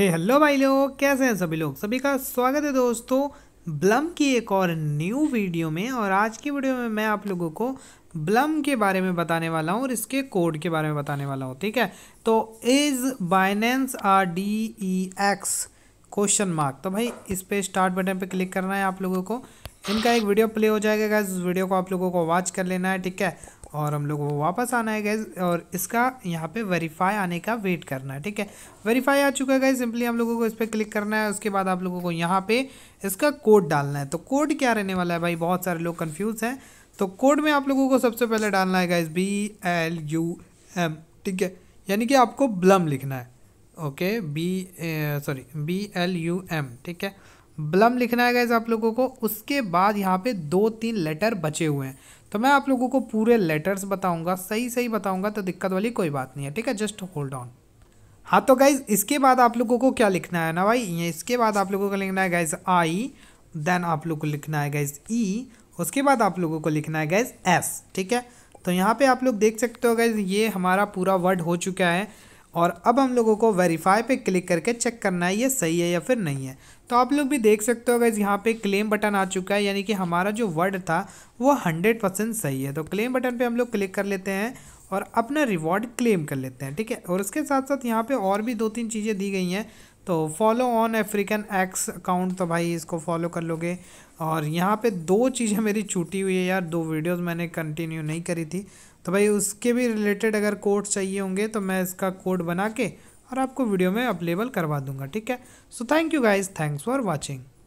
हे hello भाई लोग कैसे हैं सभी लोग सभी का स्वागत है दोस्तों ब्लम की एक और न्यू वीडियो में और आज की वीडियो में मैं आप लोगों को ब्लम के बारे में बताने वाला हूँ और इसके कोड के बारे में बताने वाला हूँ ठीक है तो is Binance R D E X question mark तो भाई इस पर स्टार्ट बटन पर क्लिक करना है आप लोगों को इनका एक वीडियो प्ले हो जाएगा इस वीडियो को आप लोगों को वॉच कर लेना है ठीक है और हम लोग वो वापस आना है गैस और इसका यहाँ पे वेरीफाई आने का वेट करना है ठीक है वेरीफाई आ चुका है गैस सिंपली हम लोगों को इस पर क्लिक करना है उसके बाद आप लोगों को यहाँ पे इसका कोड डालना है तो कोड क्या रहने वाला है भाई बहुत सारे लोग कन्फ्यूज़ हैं तो कोड में आप लोगों को सबसे पहले डालना है गैस बी एल यू एम ठीक है यानी कि आपको ब्लम लिखना है okay B sorry B L U M ठीक है ब्लम लिखना है गैस आप लोगों को उसके बाद यहाँ पे दो तीन लेटर बचे हुए हैं तो मैं आप लोगों को पूरे लेटर्स बताऊंगा सही सही बताऊंगा तो दिक्कत वाली कोई बात नहीं है ठीक है जस्ट होल्ड ऑन हाँ तो गाइज इसके बाद आप लोगों को क्या लिखना है ना भाई ये इसके बाद आप लोगों को लिखना है गाइज आई देन आप लोग को लिखना है गाइज ई e, उसके बाद आप लोगों को लिखना है गाइज एस ठीक है तो यहाँ पे आप लोग देख सकते हो गाइज ये हमारा पूरा वर्ड हो चुका है और अब हम लोगों को वेरीफाई पे क्लिक करके चेक करना है ये सही है या फिर नहीं है तो आप लोग भी देख सकते हो अगर यहाँ पे क्लेम बटन आ चुका है यानी कि हमारा जो वर्ड था वो हंड्रेड परसेंट सही है तो क्लेम बटन पे हम लोग क्लिक कर लेते हैं और अपना रिवॉर्ड क्लेम कर लेते हैं ठीक है और उसके साथ साथ यहाँ पर और भी दो तीन चीज़ें दी गई हैं तो follow on African X account तो भाई इसको फॉलो कर लोगे और यहाँ पर दो चीज़ें मेरी छूटी हुई है यार दो वीडियोज़ मैंने कंटिन्यू नहीं करी थी तो भाई उसके भी रिलेटेड अगर कोड चाहिए होंगे तो मैं इसका कोड बना के और आपको वीडियो में अवेलेबल करवा दूंगा ठीक है so thank you guys thanks for watching